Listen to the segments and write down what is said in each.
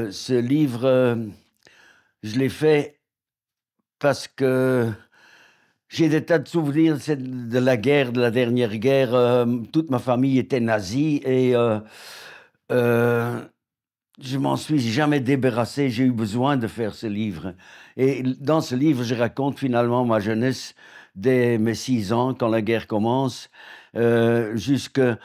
Euh, ce livre, euh, je l'ai fait parce que j'ai des tas de souvenirs de la guerre, de la dernière guerre. Euh, toute ma famille était nazie et je m'en suis jamais débarrassé. J'ai eu besoin de faire ce livre. Et dans ce livre, je raconte finalement ma jeunesse dès mes six ans, quand la guerre commence, jusqu'en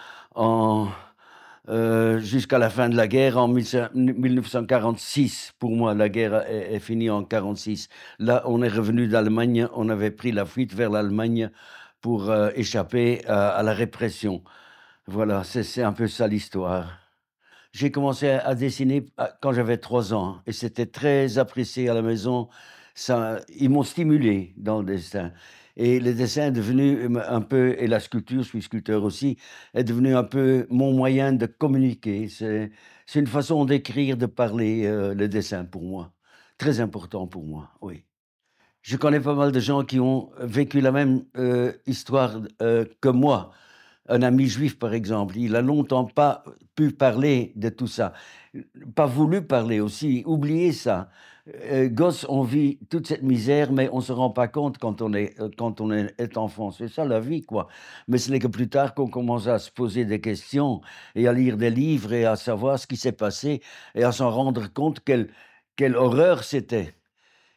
euh, jusqu'à la fin de la guerre en 1946. Pour moi, la guerre est, finie en 1946. Là, on est revenu d'Allemagne, on avait pris la fuite vers l'Allemagne pour euh, échapper euh, à, la répression. Voilà, c'est un peu ça l'histoire. J'ai commencé à dessiner quand j'avais trois ans et c'était très apprécié à la maison. Ça, ils m'ont stimulé dans le dessin. Et le dessin est devenu euh, un peu, et la sculpture, je suis sculpteur aussi, est devenu un peu mon moyen de communiquer. C'est une façon d'écrire, de parler euh, le dessin pour moi. Très important pour moi, oui. Je connais pas mal de gens qui ont vécu la même euh, histoire que moi un ami juif, par exemple, il a longtemps pas pu parler de tout ça, pas voulu parler aussi, oublier ça. Euh, gosse, on vit toute cette misère, mais on ne se rend pas compte quand on est, euh, quand on est enfant. C'est ça la vie, quoi. Mais ce n'est que plus tard qu'on commence à se poser des questions et à lire des livres et à savoir ce qui s'est passé et à s'en rendre compte quelle, quelle horreur c'était.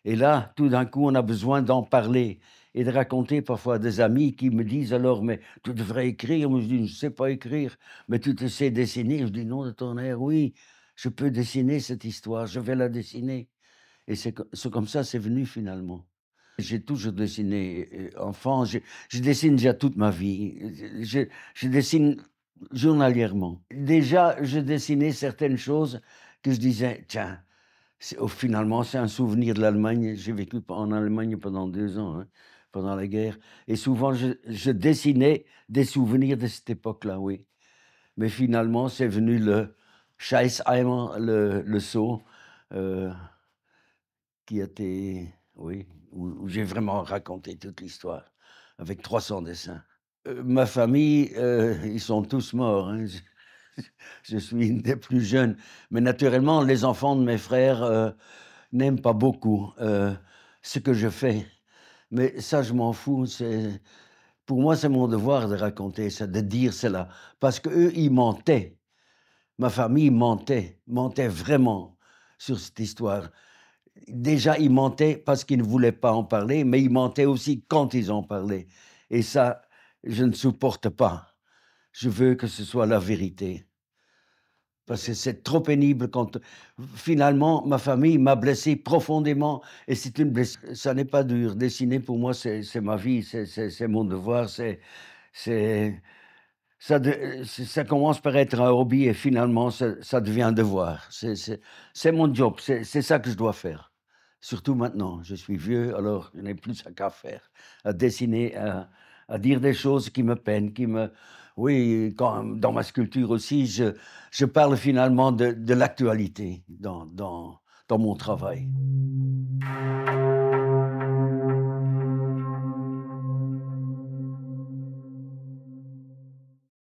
Et là, tout d'un coup, on a besoin d'en parler et de raconter parfois à des amis qui me disent alors, mais tu devrais écrire. Moi, je dis, je ne sais pas écrire, mais tu te sais dessiner. Je dis, non, de ton air, oui, je peux dessiner cette histoire, je vais la dessiner. Et c'est comme ça c'est venu finalement. J'ai toujours dessiné euh, enfant, je, dessine déjà toute ma vie. Je, dessine journalièrement. Déjà, je dessinais certaines choses que je disais, tiens, oh, finalement, c'est un souvenir de l'Allemagne. J'ai vécu en Allemagne pendant deux ans. Hein pendant la guerre. Et souvent, je, dessinais des souvenirs de cette époque-là, oui. Mais finalement, c'est venu le Scheißheimer, le, le saut, euh, qui était, oui, où, j'ai vraiment raconté toute l'histoire, avec 300 dessins. Euh, ma famille, euh, ils sont tous morts. Hein. Je, je, suis une des plus jeunes. Mais naturellement, les enfants de mes frères euh, n'aiment pas beaucoup ce que je fais. Mais ça, je m'en fous. pour moi, c'est mon devoir de raconter ça, de dire cela, parce que eux, ils mentaient. Ma famille mentait, mentait vraiment sur cette histoire. Déjà, ils mentaient parce qu'ils ne voulaient pas en parler, mais ils mentaient aussi quand ils en parlaient. Et ça, je ne supporte pas. Je veux que ce soit la vérité parce que c'est trop pénible quand finalement ma famille m'a blessé profondément et c'est une blessure. Ça n'est pas dur. Dessiner pour moi, c'est ma vie, c'est mon devoir, c'est. Ça, ça commence par être un hobby et finalement ça, devient un devoir. C'est mon job, c'est ça que je dois faire. Surtout maintenant, je suis vieux, alors je n'ai plus ça qu'à faire, à dessiner, à, dire des choses qui me peinent, qui me, oui, dans ma sculpture aussi, je, parle finalement de, l'actualité dans, mon travail.